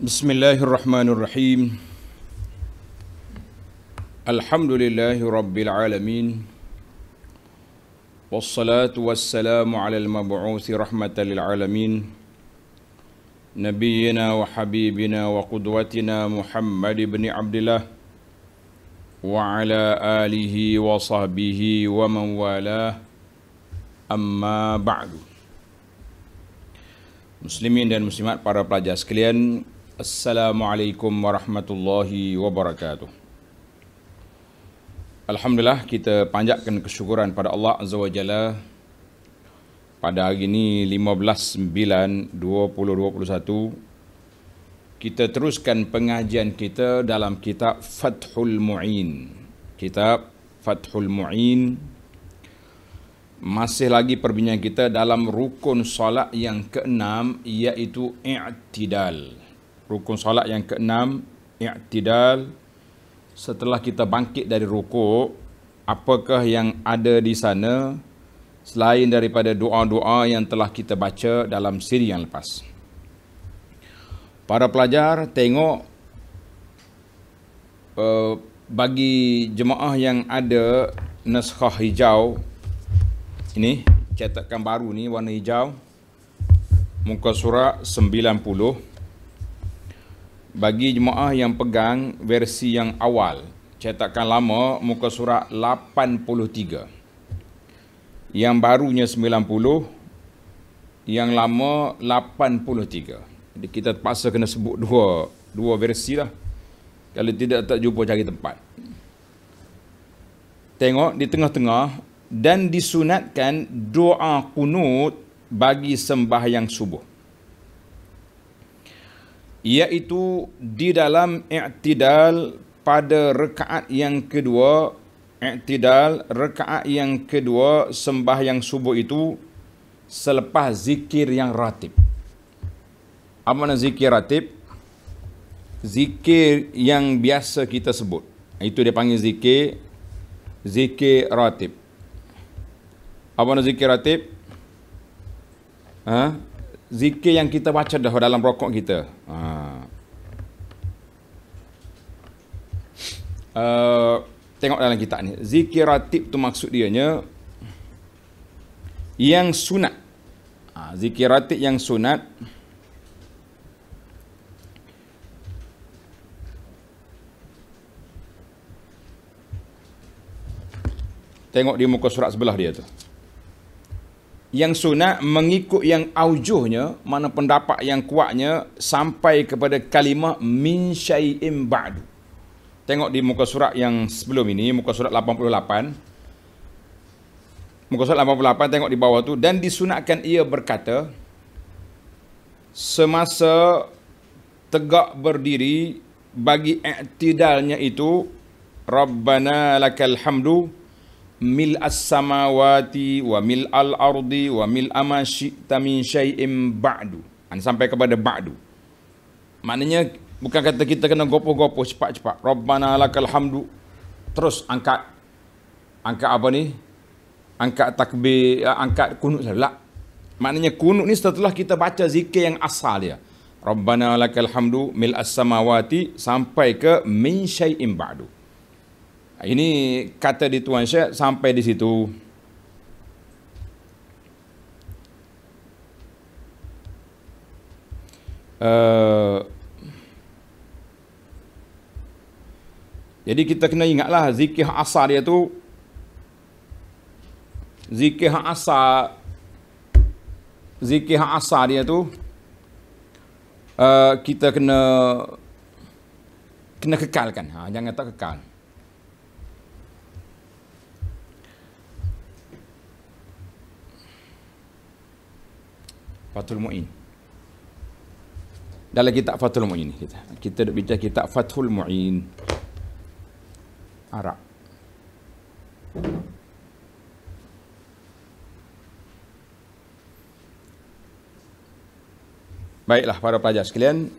بسم الله الرحمن الرحيم الحمد لله رب العالمين والصلاة والسلام على المبعوث رحمة للعالمين نبينا وحبيبنا وقدوتنا محمد بن عبد الله وعلى آله وصحبه ومن والاه أما بعد مسلمين dan muslimat para pelajar sekalian Assalamualaikum warahmatullahi wabarakatuh. Alhamdulillah kita panjatkan kesyukuran pada Allah Azza wa Jalla pada hari ini 15 2021 kita teruskan pengajian kita dalam kitab Fathul Muin. Kitab Fathul Muin masih lagi perbincangan kita dalam rukun solat yang keenam iaitu i'tidal rukun solat yang keenam i'tidal setelah kita bangkit dari rukuk apakah yang ada di sana selain daripada doa-doa yang telah kita baca dalam siri yang lepas para pelajar tengok uh, bagi jemaah yang ada naskah hijau ini cetakan baru ni warna hijau muka surat 90 bagi jemaah yang pegang versi yang awal cetakan lama muka surat 83 yang barunya 90 yang lama 83 jadi kita terpaksa kena sebut dua dua versi lah kalau tidak tak jumpa cari tempat tengok di tengah-tengah dan disunatkan doa kunut bagi sembahyang subuh iaitu di dalam i'tidal pada rekaat yang kedua i'tidal rekaat yang kedua sembah yang subuh itu selepas zikir yang ratib apa makna zikir ratib zikir yang biasa kita sebut itu dia panggil zikir zikir ratib apa makna zikir ratib ha zikir yang kita baca dah dalam rokok kita. Ha. Uh, tengok dalam kitab ni. Zikir ratib tu maksud dia dianya yang sunat. Ha, zikir ratib yang sunat. Tengok di muka surat sebelah dia tu yang sunat mengikut yang aujuhnya mana pendapat yang kuatnya sampai kepada kalimah min syai'im ba'du tengok di muka surat yang sebelum ini muka surat 88 muka surat 88 tengok di bawah tu dan disunatkan ia berkata semasa tegak berdiri bagi iktidalnya itu rabbana lakal hamdu mil as-samawati wa mil al-ardi wa mil amashita min syai'im ba'du. sampai kepada ba'du. Maknanya bukan kata kita kena gopoh-gopoh cepat-cepat. Rabbana lakal hamdu. Terus angkat. Angkat apa ni? Angkat takbir, eh, angkat kunut saja. Lah. Maknanya kunut ni setelah kita baca zikir yang asal dia. Rabbana lakal hamdu mil as-samawati sampai ke min syai'im ba'du. Ah, ini kata di Tuan Syekh sampai di situ. Uh, jadi kita kena ingatlah zikir asar dia tu zikir asar, zikir asar dia tu uh, kita kena kena kekalkan ha, jangan tak kekal Fathul Mu'in. Dalam kitab Fathul Mu'in ni kita. Kita duk baca kitab Fathul Mu'in. Arab. Baiklah para pelajar sekalian.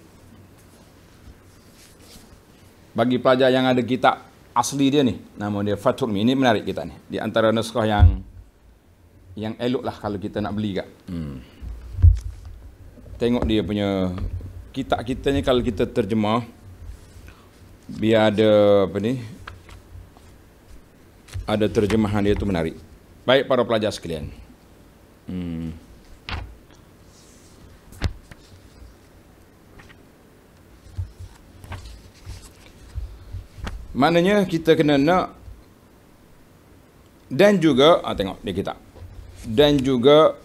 Bagi pelajar yang ada kitab asli dia ni, nama dia Fathul Mu'in ini menarik kita ni. Di antara naskah yang yang eloklah kalau kita nak beli kat. Hmm tengok dia punya kitab kita ni kalau kita terjemah biar ada apa ni ada terjemahan dia tu menarik baik para pelajar sekalian hmm. maknanya kita kena nak dan juga ah, tengok dia kitab dan juga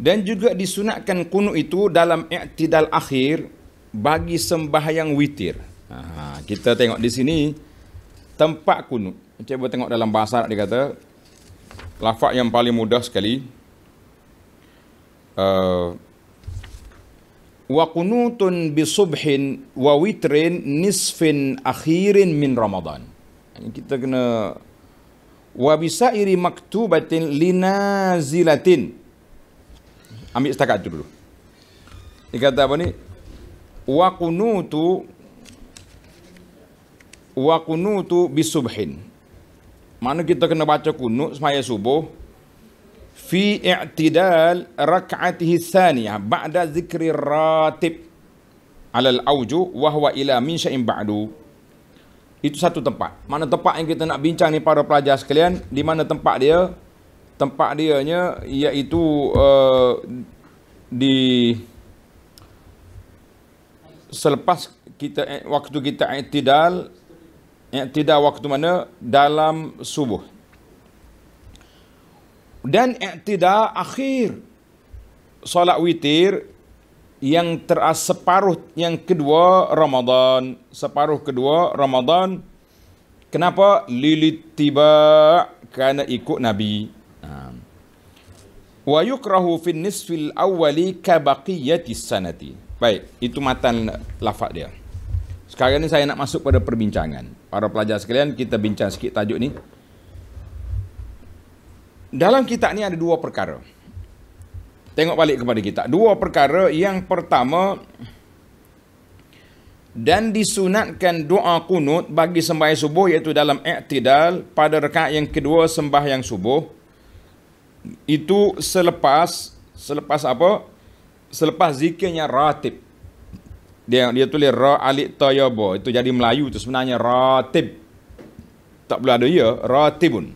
Dan juga disunatkan kunut itu dalam iktidal akhir bagi sembahyang witir. Ha, kita tengok di sini tempat kunut. Cuba tengok dalam bahasa Arab dia kata lafaz yang paling mudah sekali uh, wa kunutun bi subhin wa witrin nisfin akhirin min ramadan kita kena wa bisairi maktubatin linazilatin ambil setakat itu dulu. Dia kata apa ni? Wa kunutu wa kunutu bisubhin. Mana kita kena baca kunut semaya subuh fi i'tidal rak'atihi thaniyah ba'da zikri ratib alal auju wa huwa ila min sya'in ba'du. Itu satu tempat. Mana tempat yang kita nak bincang ni para pelajar sekalian, di mana tempat dia? tempat dia nya iaitu uh, di selepas kita waktu kita i'tidal i'tidal waktu mana dalam subuh dan i'tidal akhir solat witir yang teras separuh yang kedua Ramadan separuh kedua Ramadan kenapa lilit tiba kerana ikut nabi wa yukrahu fin nisfil awwali ka baqiyati sanati. Baik, itu matan lafaz dia. Sekarang ni saya nak masuk pada perbincangan. Para pelajar sekalian, kita bincang sikit tajuk ni. Dalam kitab ni ada dua perkara. Tengok balik kepada kita. Dua perkara. Yang pertama, dan disunatkan doa kunut bagi sembahyang subuh iaitu dalam iktidal pada rekaat yang kedua sembahyang subuh itu selepas selepas apa? Selepas zikirnya ratib. Dia dia tulis ra alik tayaba. Itu jadi Melayu tu sebenarnya ratib. Tak boleh ada ya, ratibun.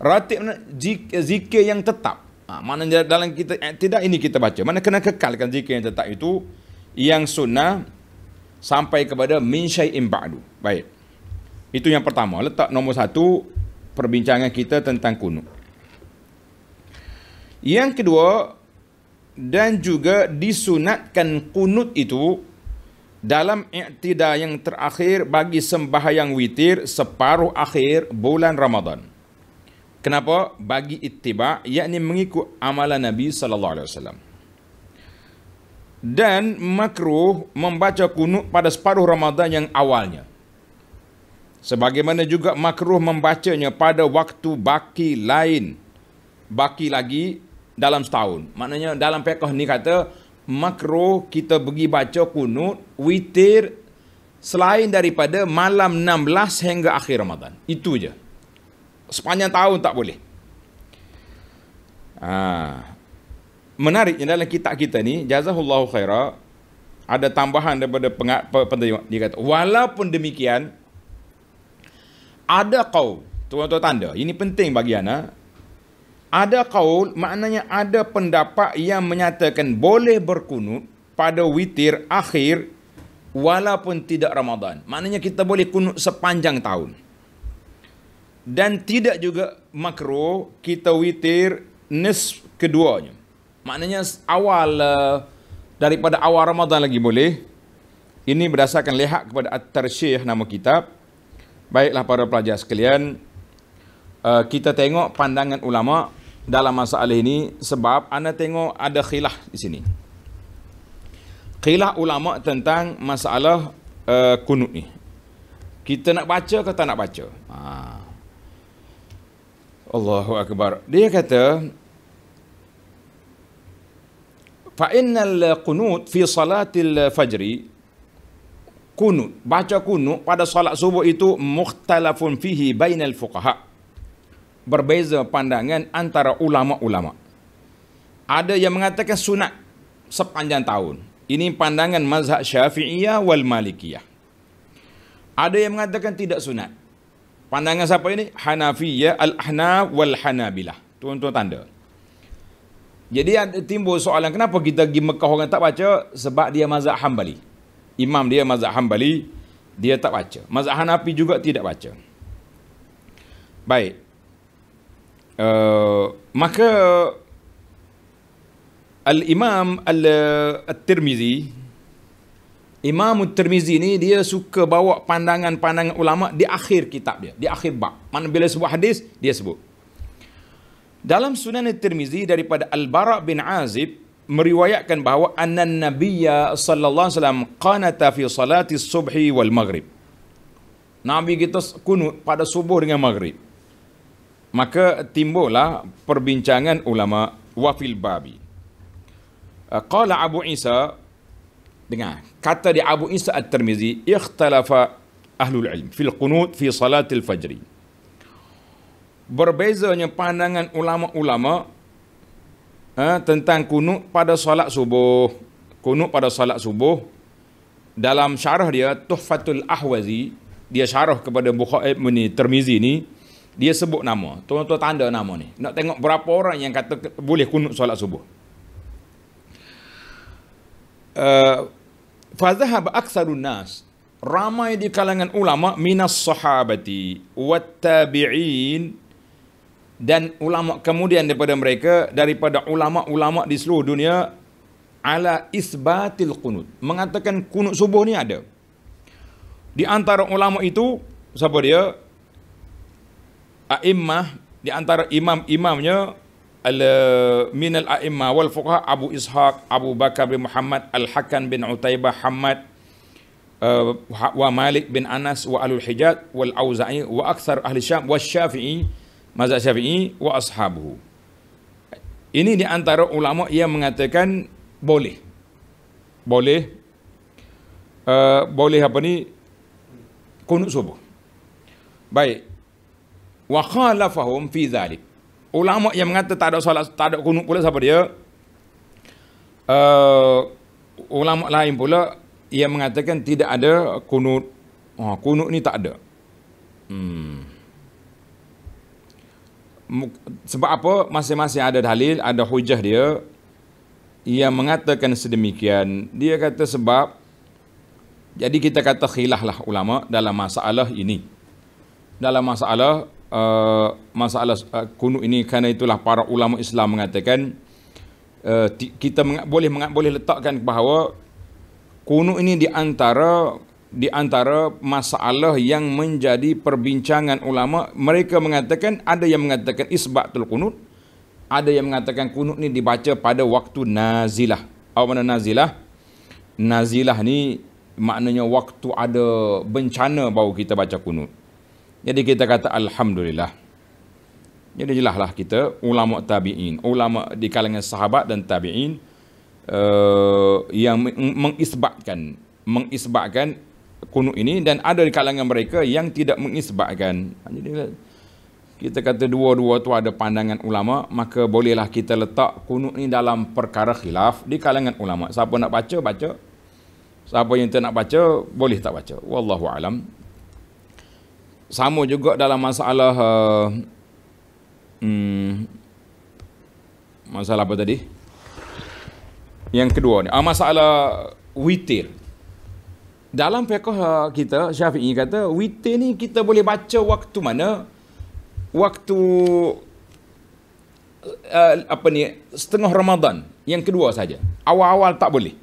Ratib zik zikir yang tetap. Ha, mana dalam kita eh, tidak ini kita baca. Mana kena kekalkan zikir yang tetap itu yang sunnah sampai kepada min syai'in ba'du. Baik. Itu yang pertama. Letak nombor satu perbincangan kita tentang kunut. Yang kedua dan juga disunatkan kunut itu dalam iktidar yang terakhir bagi sembahyang witir separuh akhir bulan Ramadan. Kenapa? Bagi ittiba, yakni mengikut amalan Nabi sallallahu alaihi wasallam. Dan makruh membaca kunut pada separuh Ramadan yang awalnya. Sebagaimana juga makruh membacanya pada waktu baki lain. Baki lagi dalam setahun. Maknanya dalam pekoh ni kata makro kita pergi baca kunut witir selain daripada malam 16 hingga akhir Ramadan. Itu je. Sepanjang tahun tak boleh. Ha. Menariknya dalam kitab kita ni, jazahullahu khaira, ada tambahan daripada penerima. Dia kata, walaupun demikian, ada kau, tuan-tuan tanda, ini penting bagi anak, ada kaul maknanya ada pendapat yang menyatakan boleh berkunut pada witir akhir walaupun tidak Ramadan. Maknanya kita boleh kunut sepanjang tahun. Dan tidak juga makro kita witir nis keduanya. Maknanya awal eh, daripada awal Ramadan lagi boleh. Ini berdasarkan lehak kepada At-Tarsyih nama kitab. Baiklah para pelajar sekalian. Uh, kita tengok pandangan ulama' dalam masalah ini sebab anda tengok ada khilaf di sini. Khilaf ulama tentang masalah uh, kunut ni. Kita nak baca ke tak nak baca? Ha. Allahu akbar. Dia kata fa innal qunut fi salatil fajri kunut baca kunut pada solat subuh itu mukhtalafun fihi bainal fuqaha' berbeza pandangan antara ulama-ulama. Ada yang mengatakan sunat sepanjang tahun. Ini pandangan mazhab syafi'iyah wal malikiyah. Ada yang mengatakan tidak sunat. Pandangan siapa ini? Hanafiyah al-ahnaf wal-hanabilah. Tuan-tuan tanda. Jadi ada timbul soalan kenapa kita pergi Mekah orang tak baca? Sebab dia mazhab hambali. Imam dia mazhab hambali. Dia tak baca. Mazhab Hanafi juga tidak baca. Baik. Uh, maka al-Imam al-Tirmizi Imam al Tirmizi ni dia suka bawa pandangan-pandangan ulama di akhir kitab dia, di akhir bab. Mana bila sebut hadis dia sebut. Dalam Sunan al Tirmizi daripada Al-Bara bin Azib meriwayatkan bahawa anna nabiyya sallallahu alaihi wasallam qanata fi salati subhi wal maghrib. Nabi kita kunut pada subuh dengan maghrib maka timbullah perbincangan ulama wafil babi. Eh, qala Abu Isa dengar kata di Abu Isa At-Tirmizi ikhtalafa ahlul ilm fil qunut fi salatil fajri. Berbezanya pandangan ulama-ulama eh, tentang kunut pada salat subuh. Kunut pada salat subuh dalam syarah dia Tuhfatul Ahwazi dia syarah kepada Bukhari bin eh, Tirmizi termizi ni dia sebut nama. Tuan-tuan tanda nama ni. Nak tengok berapa orang yang kata boleh kunut solat subuh. Uh, Fazahab aksarun nas. Ramai di kalangan ulama minas sahabati wat tabi'in dan ulama kemudian daripada mereka daripada ulama-ulama di seluruh dunia ala isbatil kunut mengatakan kunut subuh ni ada di antara ulama itu siapa dia a'immah di antara imam-imamnya ala min al-a'immah wal fuqaha Abu Ishaq, Abu Bakar bin Muhammad al Hakan bin Utaibah Hamad uh, eh, wa Malik bin Anas wa Alul Hijaz wal Auza'i wa akthar ahli Syam wa Syafi'i mazhab Syafi'i wa ashabuhu. Ini di antara ulama yang mengatakan boleh. Boleh. Uh, boleh apa ni? Kunut subuh. Baik, wa khalafahum fi zalik ulama yang mengatakan tak ada solat tak ada kunut pula siapa dia uh, ulama lain pula yang mengatakan tidak ada kunut oh, kunut ni tak ada hmm. sebab apa masing-masing ada dalil ada hujah dia ia mengatakan sedemikian dia kata sebab jadi kita kata khilah lah ulama dalam masalah ini dalam masalah Eh, masalah uh, kunut ini kerana itulah para ulama Islam mengatakan uh, kita meng- boleh meng- boleh letakkan bahawa kunut ini di antara di antara masalah yang menjadi perbincangan ulama mereka mengatakan ada yang mengatakan isbatul kunut ada yang mengatakan kunut ni dibaca pada waktu nazilah apa makna nazilah nazilah ni maknanya waktu ada bencana baru kita baca kunut jadi kita kata Alhamdulillah. Jadi lah kita ulama tabi'in. Ulama di kalangan sahabat dan tabi'in uh, yang mengisbatkan mengisbatkan kunut ini dan ada di kalangan mereka yang tidak mengisbatkan. Jadi kita kata dua-dua tu ada pandangan ulama, maka bolehlah kita letak kunut ini dalam perkara khilaf di kalangan ulama. Siapa nak baca, baca. Siapa yang tak nak baca, boleh tak baca. Wallahu alam sama juga dalam masalah uh, hmm, masalah apa tadi? Yang kedua ni, uh, masalah witir. Dalam fiqh uh, kita Syafi'i kata witir ni kita boleh baca waktu mana? Waktu uh, apa ni? Setengah Ramadan yang kedua saja. Awal-awal tak boleh.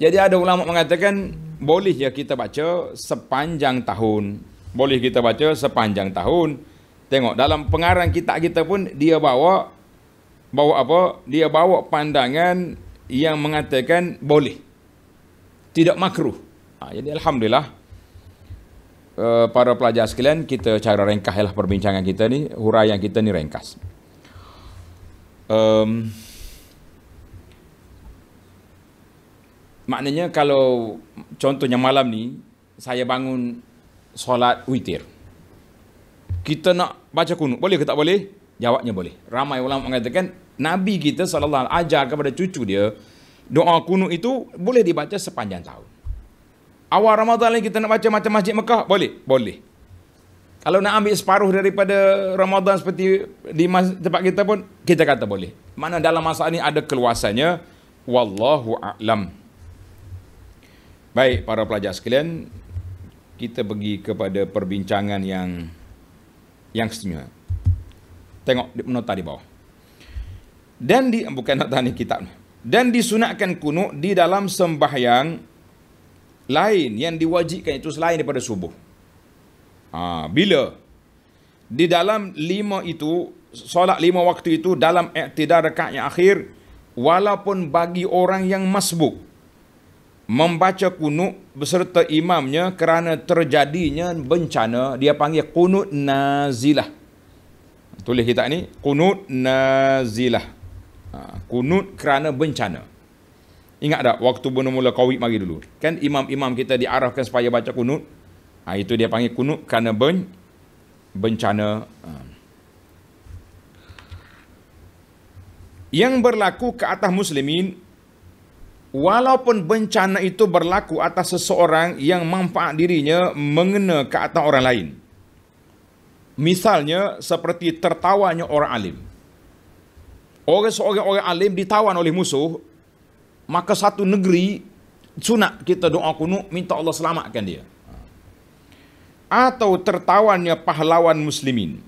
Jadi ada ulama mengatakan boleh ya kita baca sepanjang tahun boleh kita baca sepanjang tahun. Tengok dalam pengarang kitab kita pun dia bawa bawa apa? Dia bawa pandangan yang mengatakan boleh. Tidak makruh. Ha, jadi alhamdulillah eh, para pelajar sekalian kita cara ringkas ringkaslah perbincangan kita ni, huraian kita ni ringkas. Um, maknanya kalau contohnya malam ni saya bangun solat witir. Kita nak baca kunut, boleh ke tak boleh? Jawabnya boleh. Ramai ulama mengatakan Nabi kita sallallahu alaihi Wasallam ajar kepada cucu dia doa kunut itu boleh dibaca sepanjang tahun. Awal Ramadan ni kita nak baca macam Masjid Mekah, boleh? Boleh. Kalau nak ambil separuh daripada Ramadan seperti di tempat kita pun, kita kata boleh. Mana dalam masa ini ada keluasannya, Wallahu a'lam. Baik para pelajar sekalian, kita pergi kepada perbincangan yang yang setengah. Tengok di nota di bawah. Dan di bukan nota ni kitab ni. Dan disunatkan kunut di dalam sembahyang lain yang diwajibkan itu selain daripada subuh. Ha, bila di dalam lima itu solat lima waktu itu dalam iktidar rakaat yang akhir walaupun bagi orang yang masbuk membaca kunut beserta imamnya kerana terjadinya bencana dia panggil kunut nazilah tulis kita ni kunut nazilah ha, kunut kerana bencana ingat tak waktu mula-mula kawit mari dulu kan imam-imam kita diarahkan supaya baca kunut ha, itu dia panggil kunut kerana ben, bencana ha. yang berlaku ke atas muslimin Walaupun bencana itu berlaku atas seseorang yang manfaat dirinya mengena ke atas orang lain. Misalnya seperti tertawanya orang alim. Orang seorang orang alim ditawan oleh musuh, maka satu negeri sunat kita doa kunut minta Allah selamatkan dia. Atau tertawanya pahlawan muslimin.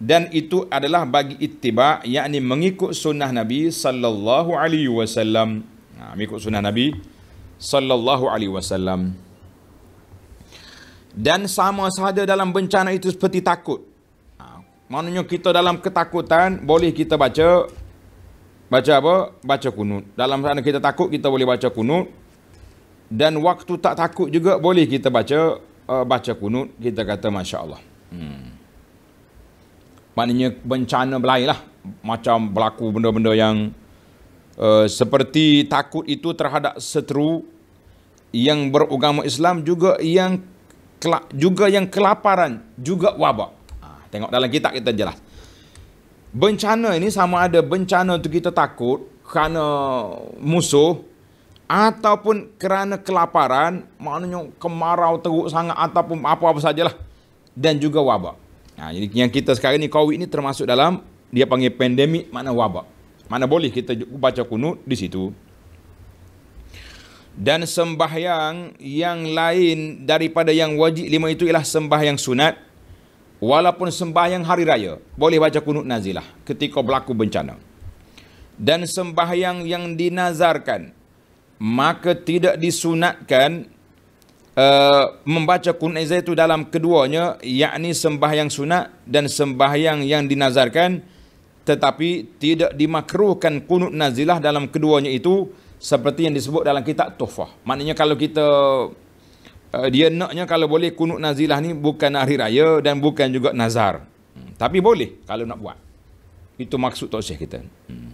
Dan itu adalah bagi ittiba yakni mengikut sunnah Nabi sallallahu alaihi wasallam. Ha, mengikut sunnah Nabi sallallahu alaihi wasallam. Dan sama sahaja dalam bencana itu seperti takut. Ha, maknanya kita dalam ketakutan boleh kita baca baca apa? Baca kunut. Dalam sana kita takut kita boleh baca kunut. Dan waktu tak takut juga boleh kita baca uh, baca kunut. Kita kata Masya Allah. Hmm. Maknanya bencana belailah. Macam berlaku benda-benda yang Eh, seperti takut itu terhadap seteru yang beragama Islam juga yang juga yang kelaparan juga wabak. Ha, tengok dalam kitab kita jelas. Bencana ini sama ada bencana untuk kita takut kerana musuh ataupun kerana kelaparan maknanya kemarau teruk sangat ataupun apa-apa sajalah dan juga wabak. Nah, ha, jadi yang kita sekarang ni COVID ni termasuk dalam dia panggil pandemik makna wabak. Mana boleh kita baca kunut di situ. Dan sembahyang yang lain daripada yang wajib lima itu ialah sembahyang sunat. Walaupun sembahyang hari raya. Boleh baca kunut nazilah ketika berlaku bencana. Dan sembahyang yang dinazarkan. Maka tidak disunatkan uh, membaca kunut nazilah itu dalam keduanya. Yakni sembahyang sunat dan sembahyang yang dinazarkan tetapi tidak dimakruhkan kunut nazilah dalam keduanya itu seperti yang disebut dalam kitab Tuhfah. Maknanya kalau kita uh, dia naknya kalau boleh kunut nazilah ni bukan hari raya dan bukan juga nazar. Hmm. Tapi boleh kalau nak buat. Itu maksud tausiah kita. Hmm.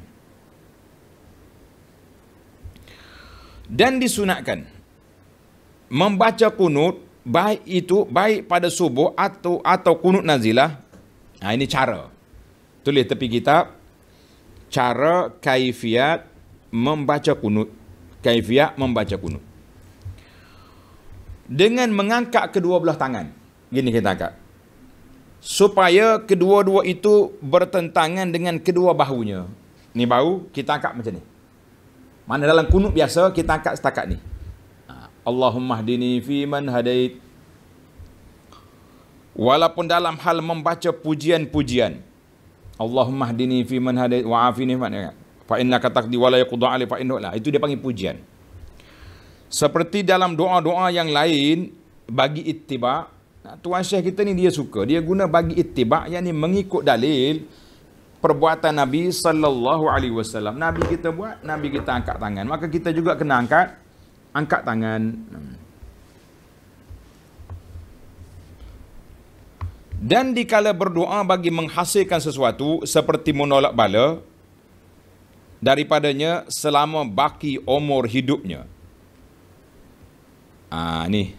Dan disunatkan membaca kunut baik itu baik pada subuh atau atau kunut nazilah. Nah ini cara tulis tepi kitab cara kaifiat membaca kunut kaifiat membaca kunut dengan mengangkat kedua belah tangan gini kita angkat supaya kedua-dua itu bertentangan dengan kedua bahunya ni bahu kita angkat macam ni mana dalam kunut biasa kita angkat setakat ni Allahumma hdini fi man hadait walaupun dalam hal membaca pujian-pujian Allahumma hdini fi man hadait wa afini fi man fa innaka taqdi wa la yaqdu ali fa innahu la itu dia panggil pujian seperti dalam doa-doa yang lain bagi ittiba tuan syekh kita ni dia suka dia guna bagi ittiba yang ni mengikut dalil perbuatan nabi sallallahu alaihi wasallam nabi kita buat nabi kita angkat tangan maka kita juga kena angkat angkat tangan hmm. Dan dikala berdoa bagi menghasilkan sesuatu seperti menolak bala, daripadanya selama baki umur hidupnya. Ah ni.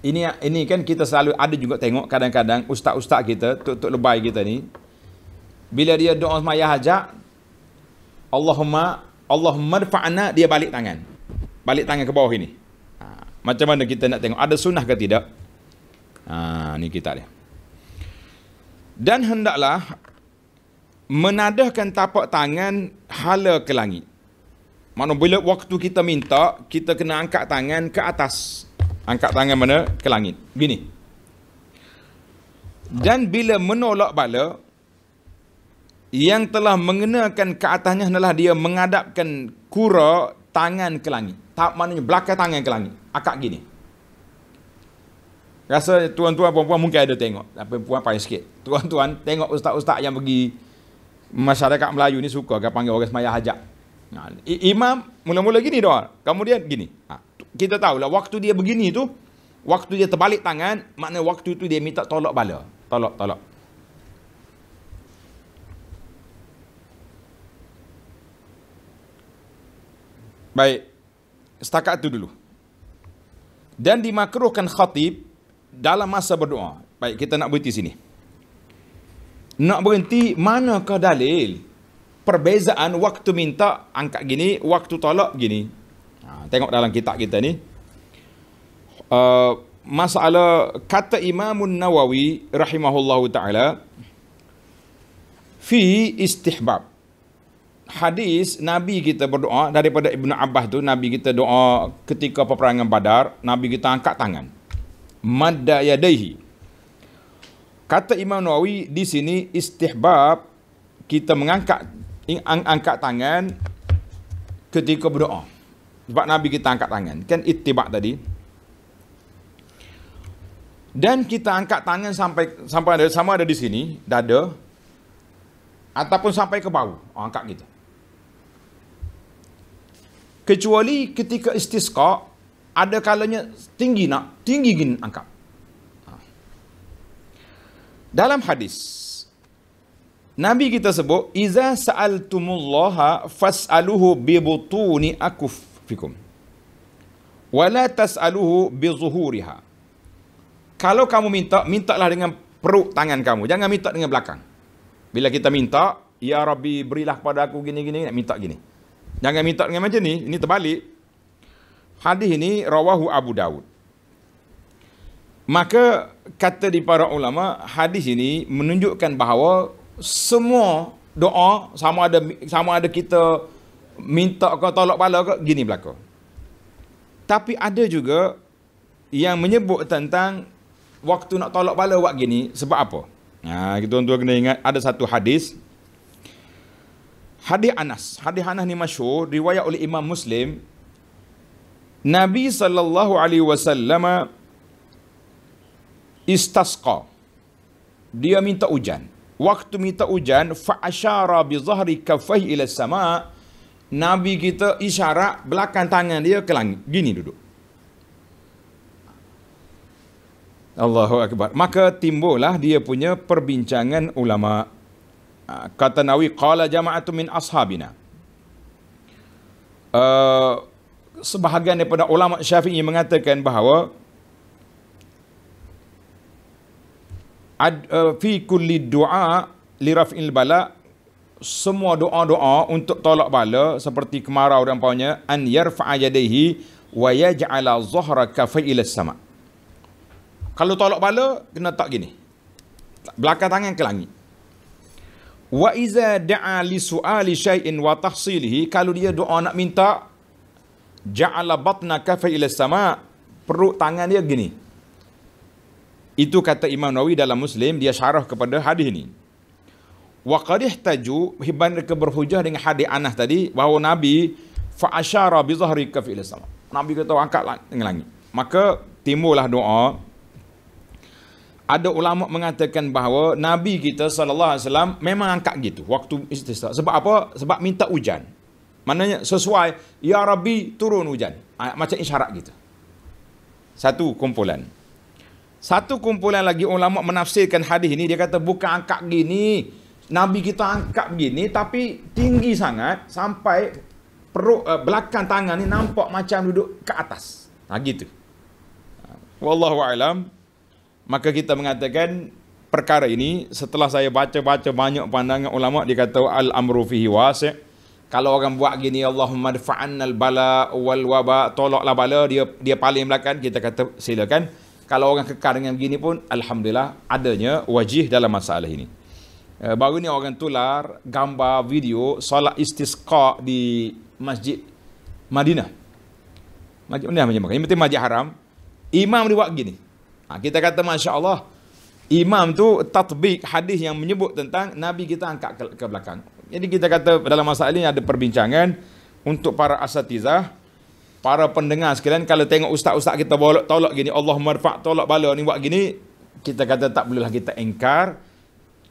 Ini ini kan kita selalu ada juga tengok kadang-kadang ustaz-ustaz kita, tok-tok lebay kita ni bila dia doa semaya hajat Allahumma Allah rfa'na dia balik tangan. Balik tangan ke bawah ini. Ha, macam mana kita nak tengok ada sunnah ke tidak? Ah ni kita lihat dan hendaklah menadahkan tapak tangan hala ke langit. Mana bila waktu kita minta, kita kena angkat tangan ke atas. Angkat tangan mana? Ke langit. Gini. Dan bila menolak bala, yang telah mengenakan ke atasnya adalah dia mengadapkan kura tangan ke langit. Tak maknanya belakang tangan ke langit. Akak gini. Rasa tuan-tuan puan-puan mungkin ada tengok. Tapi puan paling sikit. Tuan-tuan tengok ustaz-ustaz yang pergi masyarakat Melayu ni suka kan panggil orang semayah hajat. Ha. Imam mula-mula gini doa. Kemudian gini. Ha. Kita lah waktu dia begini tu, waktu dia terbalik tangan, maknanya waktu tu dia minta tolak bala. Tolak, tolak. Baik. Setakat tu dulu. Dan dimakruhkan khatib dalam masa berdoa. Baik, kita nak berhenti sini. Nak berhenti, manakah dalil perbezaan waktu minta angkat gini, waktu tolak gini. Ha, tengok dalam kitab kita ni. Uh, masalah kata Imamun Nawawi rahimahullahu ta'ala fi istihbab hadis Nabi kita berdoa daripada Ibnu Abbas tu Nabi kita doa ketika peperangan Badar Nabi kita angkat tangan madda yadaihi kata imam nawawi di sini istihbab kita mengangkat angkat tangan ketika berdoa sebab nabi kita angkat tangan kan ittiba tadi dan kita angkat tangan sampai sampai ada sama ada di sini dada ataupun sampai ke bahu oh, angkat kita kecuali ketika istisqa ada kalanya tinggi nak tinggi gin angkat ha. dalam hadis Nabi kita sebut iza sa'altumullaha fas'aluhu bi butuni akuf fikum wa la tas'aluhu bi zuhuriha kalau kamu minta mintalah dengan perut tangan kamu jangan minta dengan belakang bila kita minta ya rabbi berilah kepada aku gini gini nak minta gini jangan minta dengan macam ni ini terbalik Hadis ini rawahu Abu Dawud. Maka kata di para ulama hadis ini menunjukkan bahawa semua doa sama ada sama ada kita minta ke tolak pala ke gini berlaku. Tapi ada juga yang menyebut tentang waktu nak tolak pala buat gini sebab apa? Ha kita tuan-tuan kena ingat ada satu hadis Hadis Anas. Hadis Anas ni masyur, riwayat oleh Imam Muslim Nabi sallallahu alaihi wasallam istasqa. Dia minta hujan. Waktu minta hujan fa asyara bi zahri kaffahi ila sama. Nabi kita isyarat belakang tangan dia ke langit. Gini duduk. Allahu akbar. Maka timbullah dia punya perbincangan ulama. Ah, kata Nawawi qala jama'atun min ashabina. Uh, sebahagian daripada ulama Syafi'i mengatakan bahawa ad eh, fi kulli du'a li raf'il bala semua doa-doa untuk tolak bala seperti kemarau dan paunya an yarfa'a yadayhi wa yaj'ala zahra kafa'il sama kalau tolak bala kena tak gini belakang tangan ke langit wa iza da'a li su'ali syai'in wa tahsilihi kalau dia doa nak minta ja'ala batna kafa ila sama perut tangan dia gini itu kata Imam Nawawi dalam Muslim dia syarah kepada hadis ini wa qad ihtaju hibban ke berhujah dengan hadis Anas tadi bahawa Nabi fa asyara bi zahri kafa ila sama Nabi kata oh, angkat langit, langit. maka timbullah doa ada ulama mengatakan bahawa Nabi kita sallallahu alaihi wasallam memang angkat gitu waktu istisqa. Sebab apa? Sebab minta hujan. Maknanya sesuai Ya Rabbi turun hujan ah, Macam isyarat gitu Satu kumpulan Satu kumpulan lagi ulama menafsirkan hadis ini Dia kata buka angkat gini Nabi kita angkat gini. Tapi tinggi sangat Sampai peruk, uh, eh, belakang tangan ni Nampak macam duduk ke atas Nah ha, gitu Wallahu'alam Maka kita mengatakan perkara ini setelah saya baca-baca banyak pandangan ulama dikatakan al-amru fihi wasi' kalau orang buat gini Allahumma dfa'annal bala wal waba tolaklah bala dia dia paling belakang kita kata silakan kalau orang kekal dengan begini pun alhamdulillah adanya wajih dalam masalah ini uh, baru ni orang tular gambar video solat istisqa di masjid Madinah masjid Madinah macam mana ini mesti masjid haram imam dia buat gini ha, kita kata masya-Allah Imam tu tatbik hadis yang menyebut tentang Nabi kita angkat ke, ke belakang. Jadi kita kata dalam masalah ini ada perbincangan untuk para asatizah, para pendengar sekalian kalau tengok ustaz-ustaz kita bolak tolak gini, Allah merfak tolak bala ni buat gini, kita kata tak bolehlah kita engkar.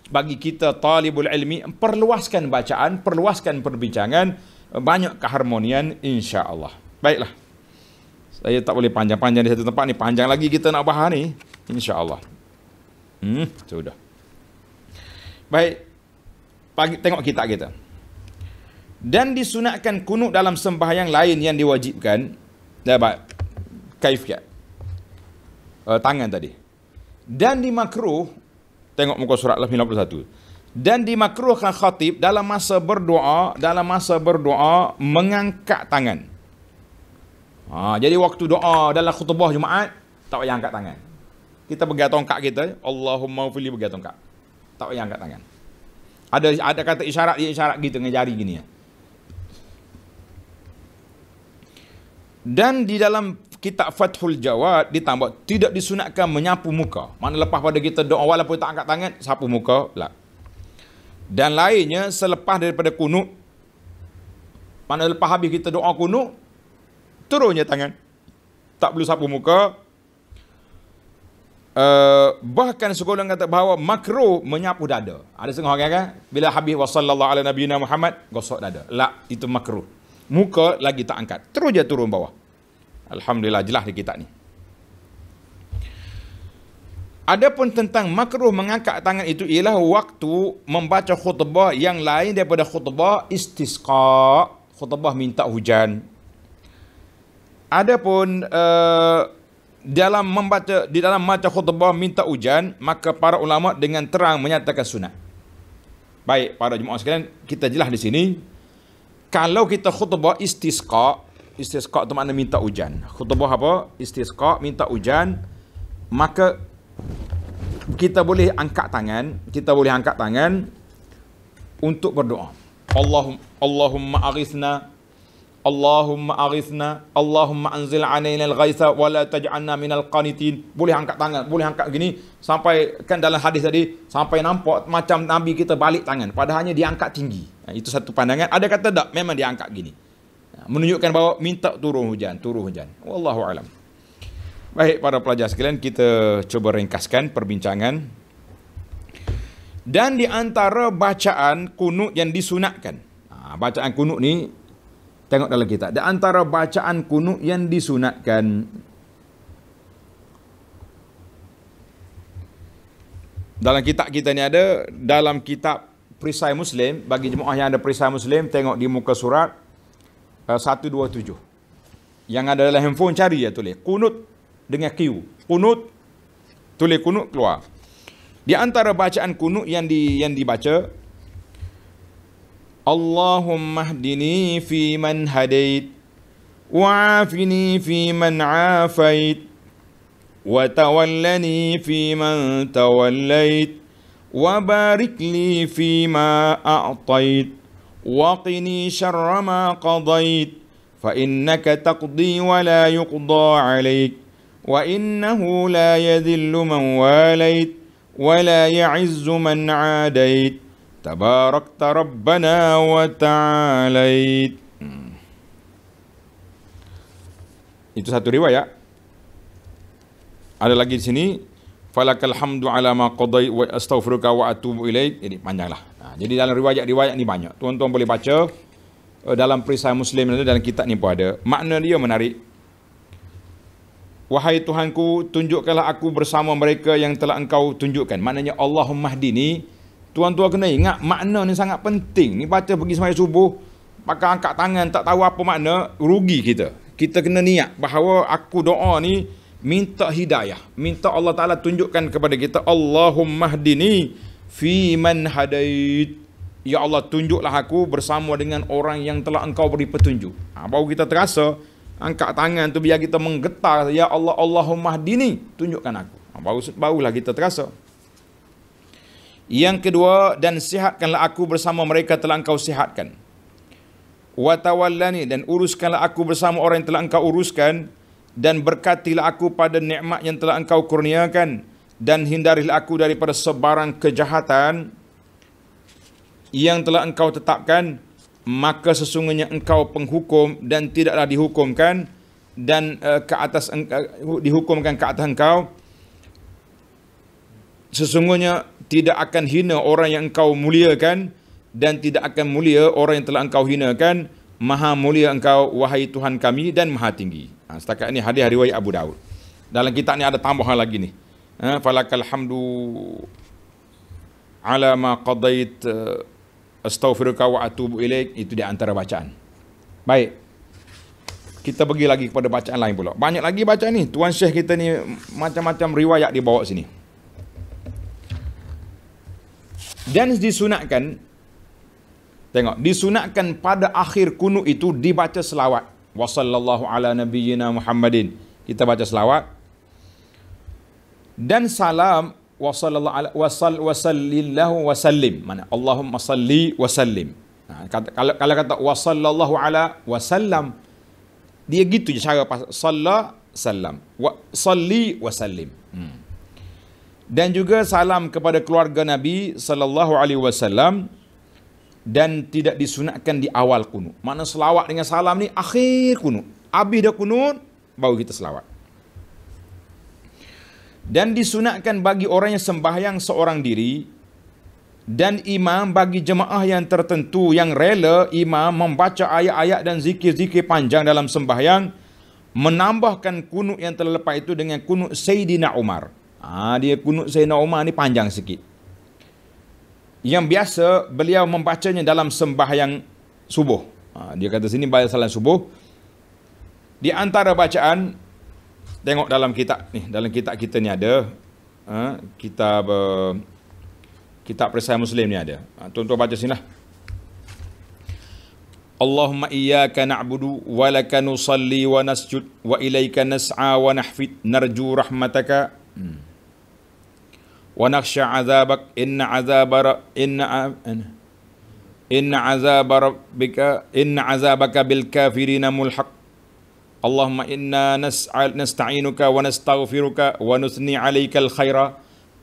Bagi kita talibul ilmi, perluaskan bacaan, perluaskan perbincangan, banyak keharmonian insya-Allah. Baiklah. Saya tak boleh panjang-panjang di satu tempat ni, panjang lagi kita nak bahas ni insya-Allah. Hmm, sudah. Baik, pagi tengok kita kita. Dan disunatkan kunut dalam sembahyang lain yang diwajibkan. pak, kaif ya, Uh, tangan tadi. Dan dimakruh. Tengok muka surat 51, lah, Dan dimakruhkan khatib dalam masa berdoa. Dalam masa berdoa mengangkat tangan. Ha, jadi waktu doa dalam khutbah Jumaat. Tak payah angkat tangan. Kita pegang tongkat kita. Allahumma fili pegang tongkat. Tak payah angkat tangan. Ada ada kata isyarat dia isyarat gitu dengan jari gini ya. Dan di dalam kitab Fathul Jawad ditambah tidak disunatkan menyapu muka. Mana lepas pada kita doa walaupun tak angkat tangan sapu muka lah. Dan lainnya selepas daripada kunut mana lepas habis kita doa kunut turunnya tangan. Tak perlu sapu muka, Eh, bahkan sekolah kata bahawa makro menyapu dada. Ada setengah orang kan? Bila Habib wa sallallahu ala nabiyina Muhammad, gosok dada. Lak, itu makro. Muka lagi tak angkat. Terus dia turun bawah. Alhamdulillah jelas di kitab ni. Adapun tentang makruh mengangkat tangan itu ialah waktu membaca khutbah yang lain daripada khutbah istisqa, khutbah minta hujan. Adapun uh, dalam membaca di dalam baca khutbah minta hujan maka para ulama dengan terang menyatakan sunat. Baik para jemaah sekalian, kita jelas di sini kalau kita khutbah istisqa, istisqa itu makna minta hujan. Khutbah apa? Istisqa minta hujan maka kita boleh angkat tangan, kita boleh angkat tangan untuk berdoa. Allahumma Allahumma aghithna Allahumma aghithna, Allahumma anzil alaina al-ghaitha wa la taj'alna minal qanitin. Boleh angkat tangan, boleh angkat gini sampai kan dalam hadis tadi sampai nampak macam nabi kita balik tangan padahalnya dia angkat tinggi. Ha, itu satu pandangan. Ada kata tak memang dia angkat gini. Ha, menunjukkan bahawa minta turun hujan, turun hujan. Wallahu alam. Baik para pelajar sekalian, kita cuba ringkaskan perbincangan. Dan di antara bacaan kunut yang disunatkan. Ha, bacaan kunut ni Tengok dalam kitab. Di antara bacaan kunut yang disunatkan. Dalam kitab kita ni ada, dalam kitab perisai Muslim, bagi jemaah yang ada perisai Muslim, tengok di muka surat eh, satu dua tujuh Yang ada dalam handphone, cari ya tulis. Kunut dengan Q. Kunut, tulis kunut keluar. Di antara bacaan kunut yang di yang dibaca, اللهم اهدني فيمن هديت وعافني فيمن عافيت وتولني فيمن توليت وبارك لي فيما أعطيت وقني شر ما قضيت فإنك تقضي ولا يقضى عليك وإنه لا يذل من واليت ولا يعز من عاديت Ta rabbana wa ta'alait. Hmm. Itu satu riwayat. Ada lagi di sini. Falakal hamdu ala ma qadai wa astaghfiruka wa atubu ilaik. Ini panjanglah. Nah, jadi dalam riwayat-riwayat ni banyak. Tuan-tuan boleh baca. Eh, dalam perisai Muslim ada, dalam kitab ni pun ada. Makna dia menarik. Wahai Tuhanku, tunjukkanlah aku bersama mereka yang telah engkau tunjukkan. Maknanya Allahummahdi ni, Tuan-tuan kena ingat makna ni sangat penting. Ni baca pergi semayang subuh, pakai angkat tangan tak tahu apa makna, rugi kita. Kita kena niat bahawa aku doa ni minta hidayah. Minta Allah Ta'ala tunjukkan kepada kita, Allahumma hdini fi man hadait. Ya Allah tunjuklah aku bersama dengan orang yang telah engkau beri petunjuk. Ha, baru kita terasa angkat tangan tu biar kita menggetar. Ya Allah Allahumma hdini tunjukkan aku. Ha, baru, barulah kita terasa. Yang kedua, dan sihatkanlah aku bersama mereka telah engkau sihatkan. Watawallani, dan uruskanlah aku bersama orang yang telah engkau uruskan. Dan berkatilah aku pada nikmat yang telah engkau kurniakan. Dan hindarilah aku daripada sebarang kejahatan yang telah engkau tetapkan. Maka sesungguhnya engkau penghukum dan tidaklah dihukumkan. Dan uh, ke atas uh, dihukumkan ke atas engkau sesungguhnya tidak akan hina orang yang engkau muliakan dan tidak akan mulia orang yang telah engkau hinakan maha mulia engkau wahai Tuhan kami dan maha tinggi ha, setakat ini hadiah riwayat Abu Daud dalam kitab ni ada tambahan lagi ni ha, falakal hamdu ala ma qadait eh, astaghfiruka wa atubu ilaik itu di antara bacaan baik kita pergi lagi kepada bacaan lain pula banyak lagi bacaan ni Tuan Syekh kita ni macam-macam riwayat dia bawa sini Dan disunatkan, tengok, disunatkan pada akhir kunut itu dibaca selawat. Wa ala nabiyyina Muhammadin. Kita baca selawat. Dan salam, wa sallallahu ala, wa sal, wa Mana? Allahumma salli wa Nah, ha, kata, kalau, kalau kata, wa ala wa Dia gitu je cara pasal, salla, salam. Wa salli wa Hmm dan juga salam kepada keluarga Nabi sallallahu alaihi wasallam dan tidak disunatkan di awal kunut. Mana selawat dengan salam ni akhir kunut. Habis dah kunut baru kita selawat. Dan disunatkan bagi orang yang sembahyang seorang diri dan imam bagi jemaah yang tertentu yang rela imam membaca ayat-ayat dan zikir-zikir panjang dalam sembahyang menambahkan kunut yang terlepas itu dengan kunut Sayyidina Umar. Ha, dia kunut Sayyidina Umar ni panjang sikit. Yang biasa beliau membacanya dalam sembahyang subuh. Ha, dia kata sini bayar salam subuh. Di antara bacaan, tengok dalam kitab ni, dalam kitab kita ni ada, ha, kitab uh, kitab perisai Muslim ni ada. Ha, tuan-tuan baca sini lah. Allahumma iyyaka na'budu wa laka nusalli wa nasjud wa ilayka nas'a wa nahfid narju rahmataka. Hmm azabak. ونخشى عذابك إن عذاب إن إن عذاب ربك إن عذابك بالكافرين ملحق اللهم إنا نستعينك ونستغفرك ونثني عليك الخير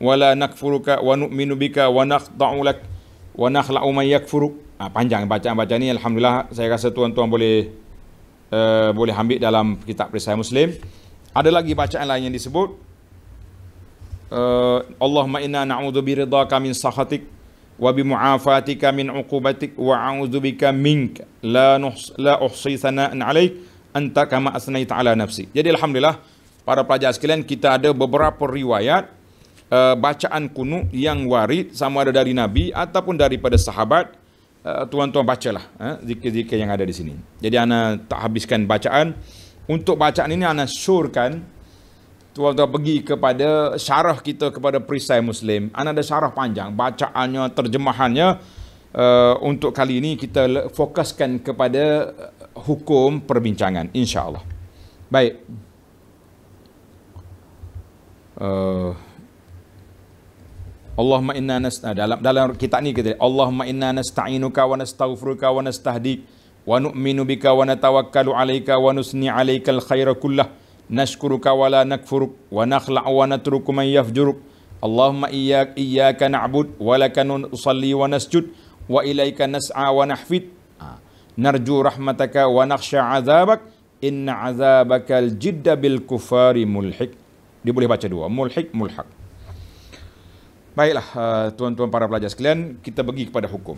ولا نكفرك ونؤمن بك ونخضع لك ونخلع من يكفرك Ah, panjang bacaan bacaan ini alhamdulillah saya rasa tuan-tuan boleh uh, boleh ambil dalam kitab perisai muslim ada lagi bacaan lain yang disebut Eh, Allahumma inna na'udzu biridaka min sakhatik wa bi mu'afatika min uqubatik wa a'udzu bika mink la nuhs la uhsi sana'an 'alaik anta kama asnaita 'ala nafsi. Jadi alhamdulillah para pelajar sekalian kita ada beberapa riwayat uh, bacaan kunu yang warid sama ada dari nabi ataupun daripada sahabat uh, tuan-tuan bacalah eh, zikir-zikir yang ada di sini. Jadi ana tak habiskan bacaan untuk bacaan ini ana syurkan tuan-tuan pergi kepada syarah kita kepada perisai Muslim. Anda ada syarah panjang, bacaannya, terjemahannya. Uh, untuk kali ini kita fokuskan kepada eh, hukum perbincangan, insyaAllah. Baik. Uh, Allahumma inna nas dalam dalam kitab ni kita Allahumma inna nasta'inuka wa nastaghfiruka wa nastahdik wa nu'minu bika wa natawakkalu alayka wa nusni alayka al-khayra kullah. نشكرك ولا نكفرك ونخلع ونترك من يفجرك اللهم إياك إياك نعبد ولك نصلي ونسجد وإليك نسعى ونحفد نرجو رحمتك ونخشى عذابك إن عذابك الجد بالكفار ملحق Dia boleh baca dua. Mulhik, mulhak. Baiklah, uh, tuan-tuan para pelajar sekalian, kita pergi kepada hukum.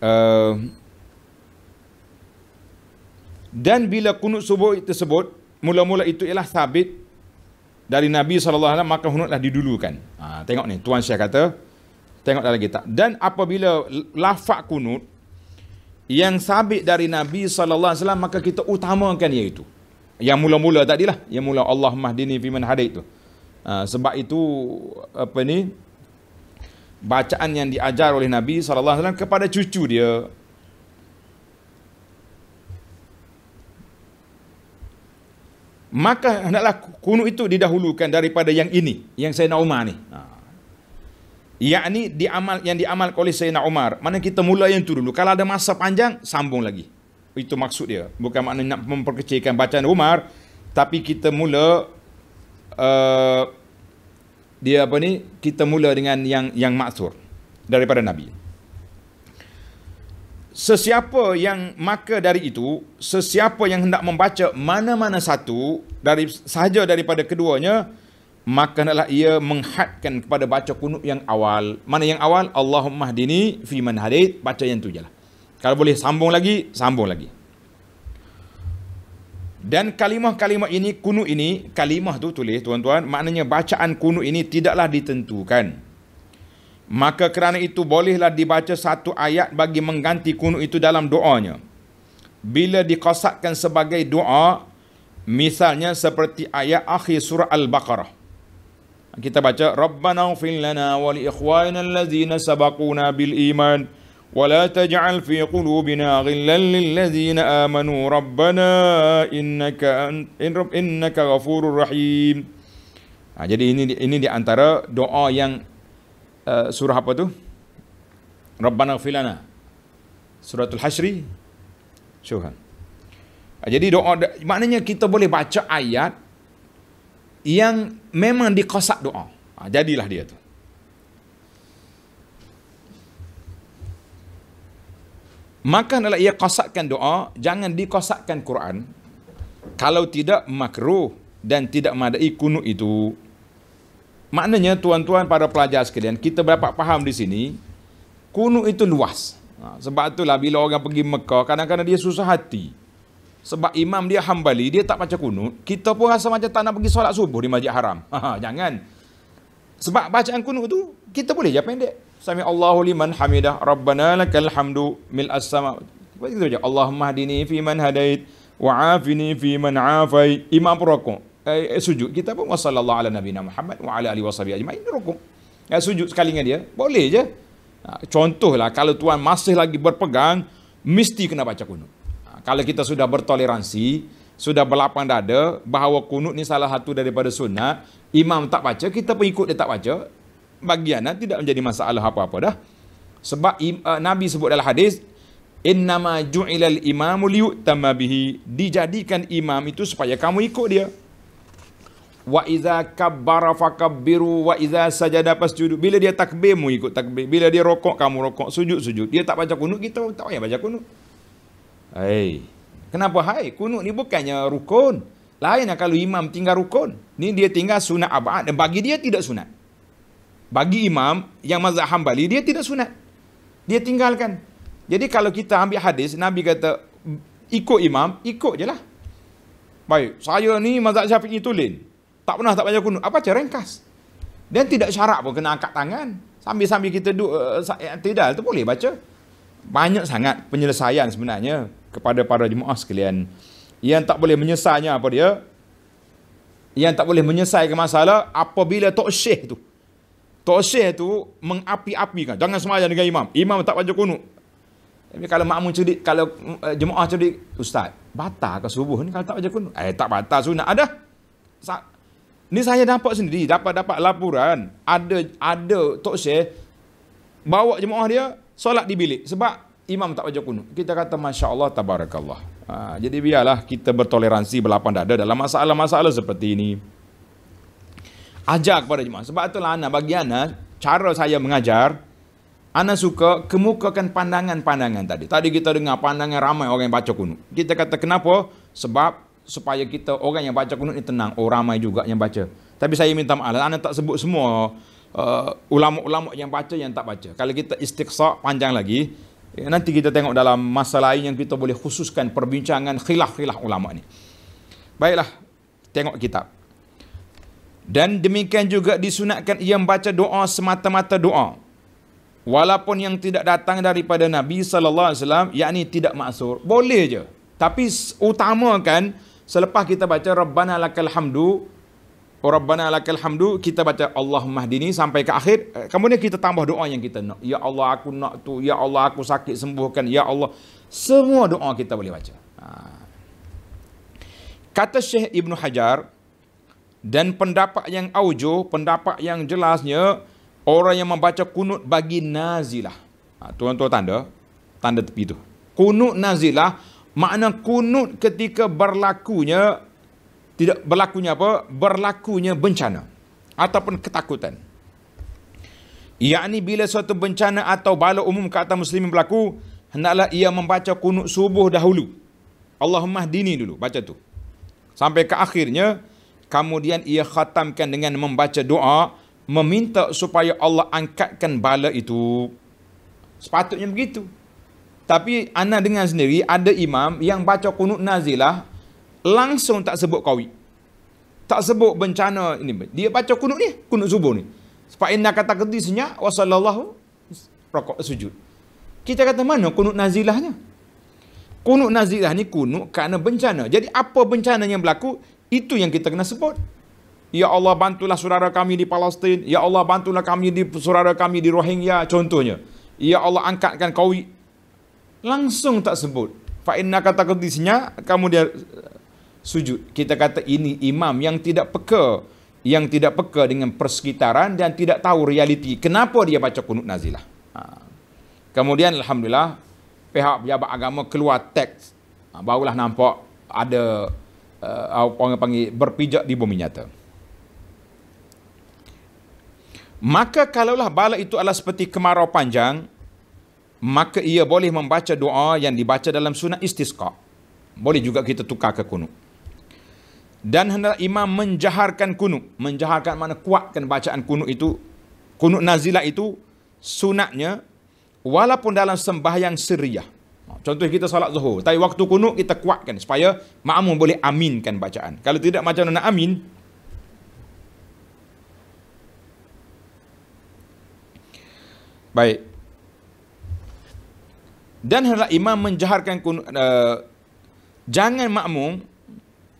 Uh, dan bila kunut subuh tersebut mula-mula itu ialah sabit dari Nabi SAW maka hunutlah didulukan. Ha, tengok ni, Tuan Syekh kata, tengok dalam kitab. Dan apabila lafak kunut yang sabit dari Nabi SAW maka kita utamakan ia itu. Yang mula-mula tadi lah, yang mula Allah mahdini fiman hadith tu. Ha, sebab itu, apa ni, bacaan yang diajar oleh Nabi SAW kepada cucu dia, maka hendaklah kunu itu didahulukan daripada yang ini yang Sayyidina Umar ni ha. yakni diamal yang diamal oleh Sayyidina Umar mana kita mula yang tu dulu kalau ada masa panjang sambung lagi itu maksud dia bukan makna nak memperkecilkan bacaan Umar tapi kita mula uh, dia apa ni kita mula dengan yang yang maksur daripada nabi Sesiapa yang maka dari itu, sesiapa yang hendak membaca mana-mana satu dari sahaja daripada keduanya, maka hendaklah ia menghadkan kepada baca kunut yang awal. Mana yang awal? Allahumma hadini fi man hadait, baca yang tu jelah. Kalau boleh sambung lagi, sambung lagi. Dan kalimah-kalimah ini, kunu ini, kalimah tu tulis tuan-tuan, maknanya bacaan kunu ini tidaklah ditentukan. Maka kerana itu bolehlah dibaca satu ayat bagi mengganti kunut itu dalam doanya. Bila dikosakkan sebagai doa, misalnya seperti ayat akhir surah Al-Baqarah. Kita baca, Rabbana ufin lana wal ikhwain allazina sabakuna bil iman, wa la taj'al fi qulubina ghillan lillazina amanu Rabbana innaka, in, innaka ghafurur rahim. Ha, jadi ini ini di antara doa yang Eh, surah apa tu? Rabbana filana. Suratul Hashri. Syuhan. Eh, jadi doa, maknanya kita boleh baca ayat yang memang dikosak doa. Ha, jadilah dia tu. Maka adalah ia kosakkan doa, jangan dikosakkan Quran. Kalau tidak makruh dan tidak madai kunu itu. Maknanya tuan-tuan para pelajar sekalian, kita dapat faham di sini, kunu itu luas. Ha, sebab itulah bila orang pergi Mekah, kadang-kadang dia susah hati. Sebab imam dia hambali, dia tak baca kunut, kita pun rasa macam tak nak pergi solat subuh di masjid haram. Ha, jangan. Sebab bacaan kunut tu, kita boleh je pendek. Sami Allahu liman hamidah, Rabbana lakal hamdu mil as-sama. Kita baca, Allahumma hadini fi man hadait, wa'afini fi man afai, imam perokok. Eh, eh, sujud kita pun wasallallahu ala nabina Muhammad wa ala alihi wasabi ajmain rukuk. Eh, sujud sekali dengan dia boleh je. Ha, contohlah kalau tuan masih lagi berpegang mesti kena baca kunut. Ha, kalau kita sudah bertoleransi, sudah berlapang dada bahawa kunut ni salah satu daripada sunat, imam tak baca, kita pun ikut dia tak baca, bagiannya lah, tidak menjadi masalah apa-apa dah. Sebab uh, Nabi sebut dalam hadis innama ju'ilal imamu liyutamma bihi dijadikan imam itu supaya kamu ikut dia wa iza kabbara fakabbiru wa iza sajada fasjudu bila dia takbir mu ikut takbir bila dia rokok kamu rokok sujud sujud dia tak baca kunut kita tak payah baca kunut hai kenapa hai kunut ni bukannya rukun lain lah kalau imam tinggal rukun ni dia tinggal sunat abad dan bagi dia tidak sunat bagi imam yang mazhab hambali dia tidak sunat dia tinggalkan jadi kalau kita ambil hadis nabi kata ikut imam ikut jelah baik saya ni mazhab syafi'i tulen tak pernah tak banyak kunut. Apa cara ringkas? Dan tidak syarat pun kena angkat tangan. Sambil-sambil kita duduk uh, eh, eh, tidal tu boleh baca. Banyak sangat penyelesaian sebenarnya kepada para jemaah sekalian. Yang tak boleh menyesalnya apa dia? Yang tak boleh menyelesaikan masalah apabila Tok Syekh tu. Tok Syekh tu mengapi-apikan. Jangan semayang dengan imam. Imam tak baca kunut. Tapi kalau makmum cerdik, kalau uh, jemaah cerdik, Ustaz, batal ke subuh ni kalau tak baca kunut? Eh, tak batal sunat. Ada. Sa- Ni saya dapat sendiri, dapat-dapat laporan, ada ada Tok Syekh bawa jemaah dia solat di bilik sebab imam tak baca kunut. Kita kata Masya Allah, Tabarakallah. Ha, jadi biarlah kita bertoleransi berlapang dada dalam masalah-masalah seperti ini. Ajak kepada jemaah. Sebab itulah Ana, bagi Ana, cara saya mengajar, Ana suka kemukakan pandangan-pandangan tadi. Tadi kita dengar pandangan ramai orang yang baca kunut. Kita kata kenapa? Sebab supaya kita orang yang baca kunut ni tenang. Oh ramai juga yang baca. Tapi saya minta maaf. Lah, Anda tak sebut semua uh, ulama-ulama yang baca yang tak baca. Kalau kita istiqsa panjang lagi. Eh, nanti kita tengok dalam masa lain yang kita boleh khususkan perbincangan khilaf-khilaf ulama ni. Baiklah. Tengok kitab. Dan demikian juga disunatkan ia membaca doa semata-mata doa. Walaupun yang tidak datang daripada Nabi sallallahu alaihi wasallam yakni tidak maksur, boleh je. Tapi utamakan kan Selepas kita baca Rabbana lakal hamdu Oh Rabbana lakal hamdu Kita baca Allahumma dini sampai ke akhir eh, Kemudian kita tambah doa yang kita nak Ya Allah aku nak tu Ya Allah aku sakit sembuhkan Ya Allah Semua doa kita boleh baca ha. Kata Syekh Ibn Hajar Dan pendapat yang aujo Pendapat yang jelasnya Orang yang membaca kunut bagi nazilah ha, Tuan-tuan tanda Tanda tepi tu Kunut nazilah makna kunut ketika berlakunya tidak berlakunya apa berlakunya bencana ataupun ketakutan Ia ni bila suatu bencana atau bala umum kata Muslim muslimin berlaku hendaklah ia membaca kunut subuh dahulu Allahumma dini dulu baca tu sampai ke akhirnya kemudian ia khatamkan dengan membaca doa meminta supaya Allah angkatkan bala itu sepatutnya begitu tapi anak dengan sendiri ada imam yang baca kunut nazilah langsung tak sebut kawi. Tak sebut bencana ini. Dia baca kunut ni, kunut subuh ni. Sebab inna kata kerti senyak, wa sallallahu rokok sujud. Kita kata mana kunut nazilahnya? Kunut nazilah ni kunut kerana bencana. Jadi apa bencana yang berlaku, itu yang kita kena sebut. Ya Allah bantulah saudara kami di Palestin. Ya Allah bantulah kami di saudara kami di Rohingya contohnya. Ya Allah angkatkan kawit langsung tak sebut. Fa inna kata kudisnya kamu dia eh, sujud. Kita kata ini imam yang tidak peka, yang tidak peka dengan persekitaran dan tidak tahu realiti. Kenapa dia baca kunut nazilah? Ha. Kemudian alhamdulillah pihak pejabat agama keluar teks ha, barulah nampak ada uh, orang panggil berpijak di bumi nyata. Maka kalaulah bala itu adalah seperti kemarau panjang, maka ia boleh membaca doa yang dibaca dalam sunat istisqa. Boleh juga kita tukar ke kunuk. Dan hendak imam menjaharkan kunuk. Menjaharkan mana kuatkan bacaan kunuk itu. Kunuk nazilah itu sunatnya walaupun dalam sembahyang seriah. Contoh kita salat zuhur. Tapi waktu kunuk kita kuatkan supaya makmum boleh aminkan bacaan. Kalau tidak macam mana nak amin, Baik, dan hendak imam menjaharkan kunu, uh, jangan makmum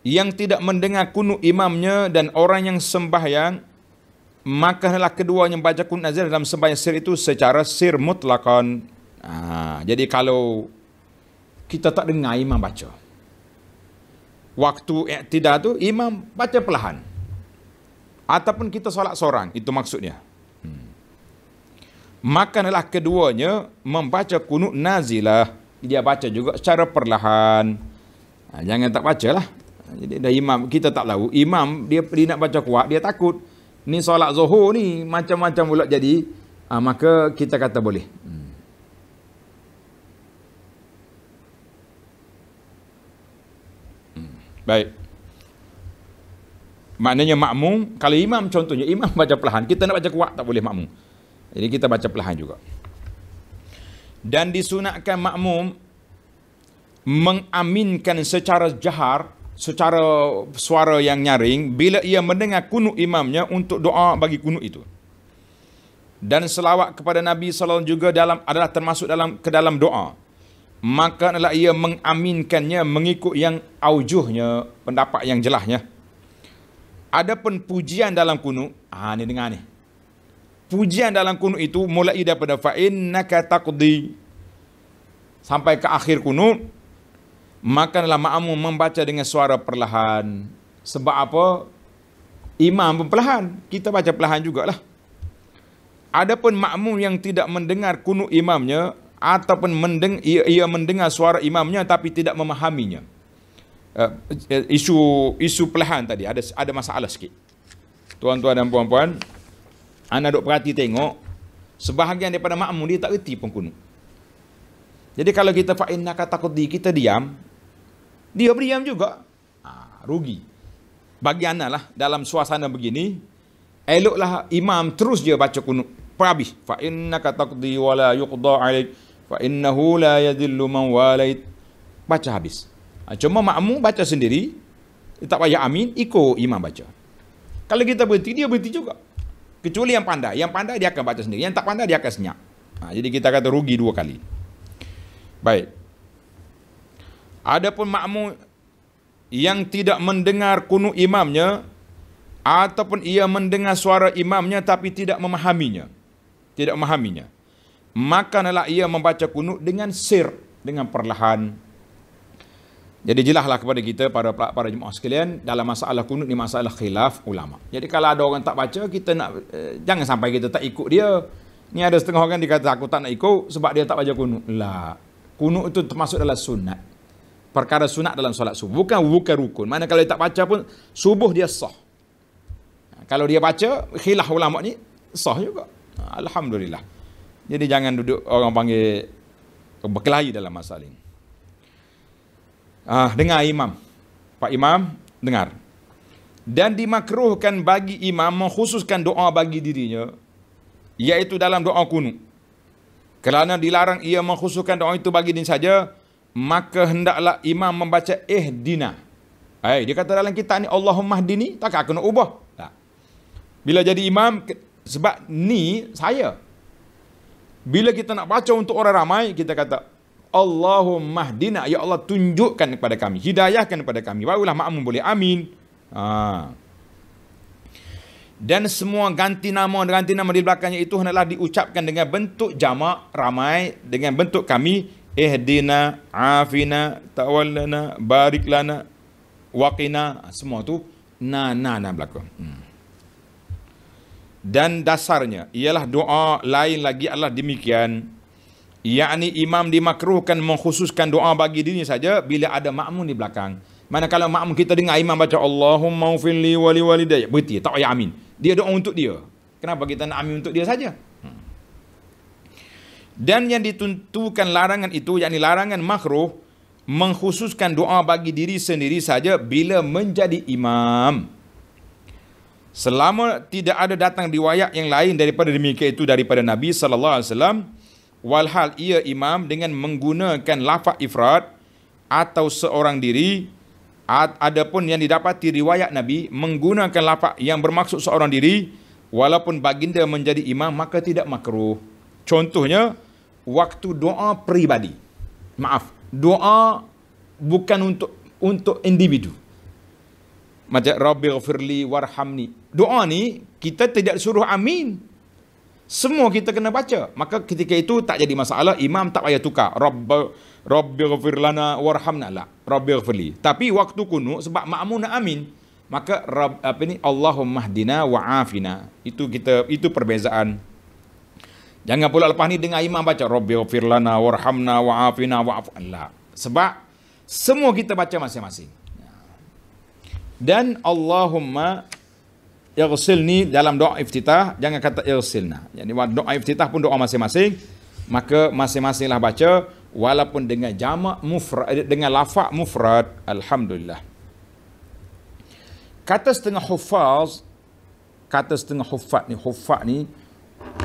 yang tidak mendengar kunu imamnya dan orang yang sembahyang maka hendaklah keduanya baca kunu nazir dalam sembahyang sir itu secara sir mutlakon ha, ah, jadi kalau kita tak dengar imam baca waktu tidak tu imam baca perlahan ataupun kita solat seorang itu maksudnya Maka adalah keduanya membaca kunut nazilah. Dia baca juga secara perlahan. Ha, jangan tak baca lah. Ha, jadi dah imam, kita tak tahu. Imam dia, dia nak baca kuat, dia takut. Ni solat zuhur ni macam-macam pula jadi. Ha, maka kita kata boleh. Hmm. Hmm. Baik. Maknanya makmum, kalau imam contohnya, imam baca perlahan. Kita nak baca kuat, tak boleh makmum. Jadi kita baca perlahan juga. Dan disunatkan makmum mengaminkan secara jahar, secara suara yang nyaring bila ia mendengar kunut imamnya untuk doa bagi kunut itu. Dan selawat kepada Nabi sallallahu alaihi wasallam juga dalam adalah termasuk dalam ke dalam doa. Maka adalah ia mengaminkannya mengikut yang aujuhnya pendapat yang jelasnya. Adapun pujian dalam kunut, ah ni dengar ni pujian dalam kunut itu mulai daripada fa innaka taqdi sampai ke akhir kunut maka dalam ma'amu membaca dengan suara perlahan sebab apa imam pun perlahan kita baca perlahan jugalah pun makmum yang tidak mendengar kunut imamnya ataupun mendeng ia, ia mendengar suara imamnya tapi tidak memahaminya uh, isu isu perlahan tadi ada ada masalah sikit tuan-tuan dan puan-puan anda duk perhati tengok sebahagian daripada makmum dia tak reti pun kunut. Jadi kalau kita fain nak kata kudi, kita diam, dia berdiam juga. Ha, rugi. Bagi anda lah, dalam suasana begini, eloklah imam terus dia baca kunut. Perhabis. Fa'inna kata kudi wa la yuqda alaik, fa'innahu la yadillu man walait. Baca habis. Ha, cuma makmum baca sendiri, tak payah amin, ikut imam baca. Kalau kita berhenti, dia berhenti juga. Kecuali yang pandai. Yang pandai dia akan baca sendiri. Yang tak pandai dia akan senyap. Ha, jadi kita kata rugi dua kali. Baik. Adapun makmu yang tidak mendengar kunu imamnya ataupun ia mendengar suara imamnya tapi tidak memahaminya. Tidak memahaminya. Maka nalah ia membaca kunu dengan sir, dengan perlahan, jadi jelaslah kepada kita para para jemaah sekalian dalam masalah kunut ni masalah khilaf ulama. Jadi kalau ada orang tak baca kita nak eh, jangan sampai kita tak ikut dia. Ni ada setengah orang dia kata aku tak nak ikut sebab dia tak baca kunut. Lah. Kunut itu termasuk dalam sunat. Perkara sunat dalam solat subuh bukan bukan rukun. Mana kalau dia tak baca pun subuh dia sah. Kalau dia baca khilaf ulama ni sah juga. Alhamdulillah. Jadi jangan duduk orang panggil berkelahi dalam masalah ini. Ah, dengar imam. Pak imam, dengar. Dan dimakruhkan bagi imam mengkhususkan doa bagi dirinya iaitu dalam doa kunu. Kerana dilarang ia mengkhususkan doa itu bagi dirinya saja, maka hendaklah imam membaca ihdina. Eh, Hai, eh, dia kata dalam kita ni Allahumma hdini, tak akan nak ubah. Tak. Bila jadi imam sebab ni saya. Bila kita nak baca untuk orang ramai, kita kata Allahumma hadina Ya Allah tunjukkan kepada kami. Hidayahkan kepada kami. Barulah makmum boleh. Amin. Ha. Dan semua ganti nama dan ganti nama di belakangnya itu hendaklah diucapkan dengan bentuk jamak ramai dengan bentuk kami ihdina afina tawallana barik lana waqina semua tu na na na belakang. Hmm. Dan dasarnya ialah doa lain lagi Allah demikian. Ia yakni imam dimakruhkan mengkhususkan doa bagi diri saja bila ada makmum di belakang. Mana kalau makmum kita dengar imam baca Allahumma ufil li wali walidayya. Berarti tak payah amin. Dia doa untuk dia. Kenapa kita nak amin untuk dia saja? Hmm. Dan yang ditentukan larangan itu, yakni larangan makruh, mengkhususkan doa bagi diri sendiri saja bila menjadi imam. Selama tidak ada datang riwayat yang lain daripada demikian itu daripada Nabi sallallahu alaihi wasallam, walhal ia imam dengan menggunakan lafaz ifrad atau seorang diri adapun yang didapati riwayat nabi menggunakan lafaz yang bermaksud seorang diri walaupun baginda menjadi imam maka tidak makruh contohnya waktu doa peribadi maaf doa bukan untuk untuk individu macam rabbighfirli warhamni doa ni kita tidak suruh amin semua kita kena baca. Maka ketika itu tak jadi masalah imam tak payah tukar. Rabb rabbighfir lana warhamna la. Rabbighfirli. Tapi waktu kunu sebab ma'mun amin maka Rab, apa ini Allahumma hdina wa Itu kita itu perbezaan. Jangan pula lepas ni dengar imam baca rabbighfir lana warhamna wa afina wa Sebab semua kita baca masing-masing. Dan Allahumma irsil ni dalam doa iftitah jangan kata irsilna. Jadi doa iftitah pun doa masing-masing maka masing-masinglah baca walaupun dengan jamak mufrad eh, dengan lafaz mufrad alhamdulillah. Kata setengah huffaz kata setengah huffaz ni huffaz ni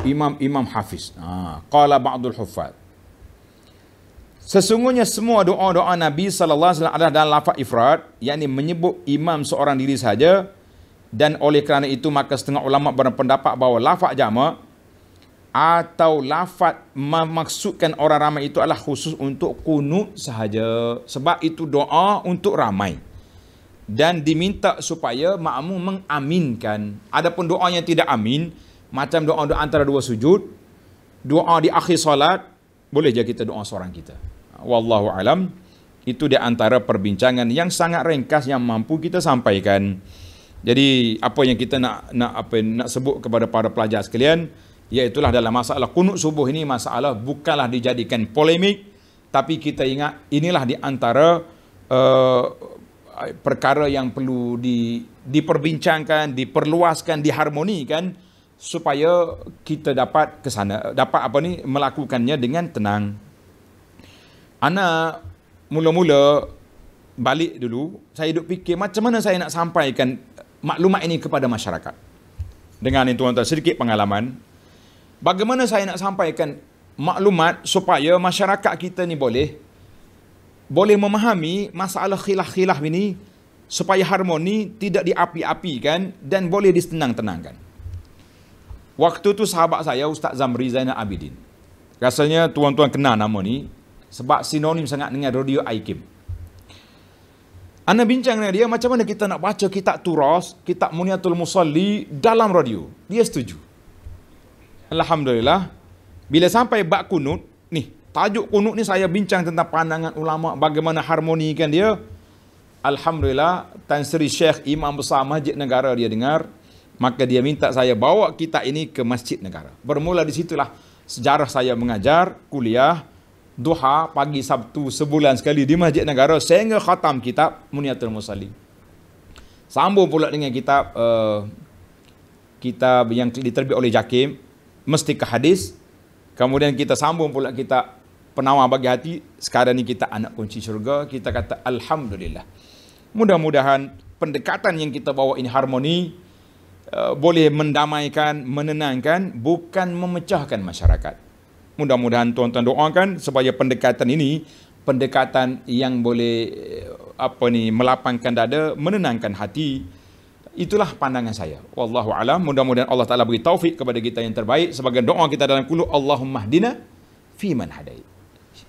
Imam Imam Hafiz. Ha, qala ba'dul huffaz. Sesungguhnya semua doa-doa Nabi sallallahu alaihi wasallam adalah dalam lafaz ifrad, yakni menyebut imam seorang diri saja, dan oleh kerana itu maka setengah ulama berpendapat bahawa lafaz jama atau lafaz memaksudkan orang ramai itu adalah khusus untuk kunut sahaja. Sebab itu doa untuk ramai. Dan diminta supaya makmum mengaminkan. Adapun doa yang tidak amin, macam doa, doa antara dua sujud, doa di akhir solat, boleh je kita doa seorang kita. Wallahu alam. Itu di antara perbincangan yang sangat ringkas yang mampu kita sampaikan. Jadi apa yang kita nak nak apa nak sebut kepada para pelajar sekalian iaitulah dalam masalah kunut subuh ini masalah bukanlah dijadikan polemik tapi kita ingat inilah di antara uh, perkara yang perlu di, diperbincangkan, diperluaskan, diharmonikan supaya kita dapat ke sana dapat apa ni melakukannya dengan tenang. Ana mula-mula balik dulu saya duk fikir macam mana saya nak sampaikan maklumat ini kepada masyarakat. Dengan ini tuan-tuan sedikit pengalaman, bagaimana saya nak sampaikan maklumat supaya masyarakat kita ni boleh boleh memahami masalah khilaf-khilaf ini supaya harmoni tidak diapi-apikan dan boleh disenang-tenangkan. Waktu tu sahabat saya Ustaz Zamri Zainal Abidin. Rasanya tuan-tuan kenal nama ni sebab sinonim sangat dengan Radio Aikim. Anda bincang dengan dia, macam mana kita nak baca kitab turas, kitab muniatul musalli dalam radio. Dia setuju. Alhamdulillah, bila sampai bak kunut, ni, tajuk kunut ni saya bincang tentang pandangan ulama, bagaimana harmonikan dia. Alhamdulillah, Tan Sri Syekh Imam Besar Masjid Negara dia dengar, maka dia minta saya bawa kitab ini ke Masjid Negara. Bermula di situlah sejarah saya mengajar, kuliah, duha pagi Sabtu sebulan sekali di Masjid Negara sehingga khatam kitab Muniatul Musalli. Sambung pula dengan kitab uh, kitab yang diterbit oleh Jakim mesti ke hadis. Kemudian kita sambung pula kita penawar bagi hati. Sekarang ni kita anak kunci syurga. Kita kata Alhamdulillah. Mudah-mudahan pendekatan yang kita bawa ini harmoni. Uh, boleh mendamaikan, menenangkan. Bukan memecahkan masyarakat mudah-mudahan tuan-tuan doakan supaya pendekatan ini pendekatan yang boleh eh, apa ni melapangkan dada, menenangkan hati. Itulah pandangan saya. Wallahu alam, mudah-mudahan Allah Taala beri taufik kepada kita yang terbaik sebagai doa kita dalam kulu Allahumma hdina fi man hadai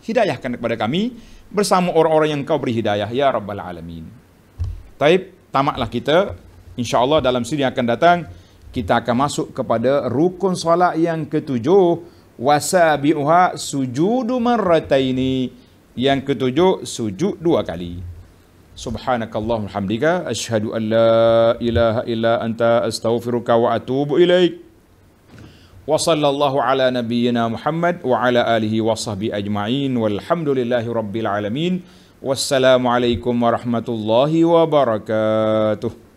Hidayahkan kepada kami bersama orang-orang yang kau beri hidayah ya rabbal alamin. Taib, tamatlah kita insyaallah dalam siri akan datang kita akan masuk kepada rukun solat yang ketujuh wasabi'uha sujudu marrataini yang ketujuh sujud dua kali subhanakallahumma hamdika asyhadu an ilaha illa anta astaghfiruka wa atubu ilaik wa sallallahu ala nabiyyina muhammad wa ala alihi wa sahbi ajma'in walhamdulillahi rabbil alamin wassalamu alaikum warahmatullahi wabarakatuh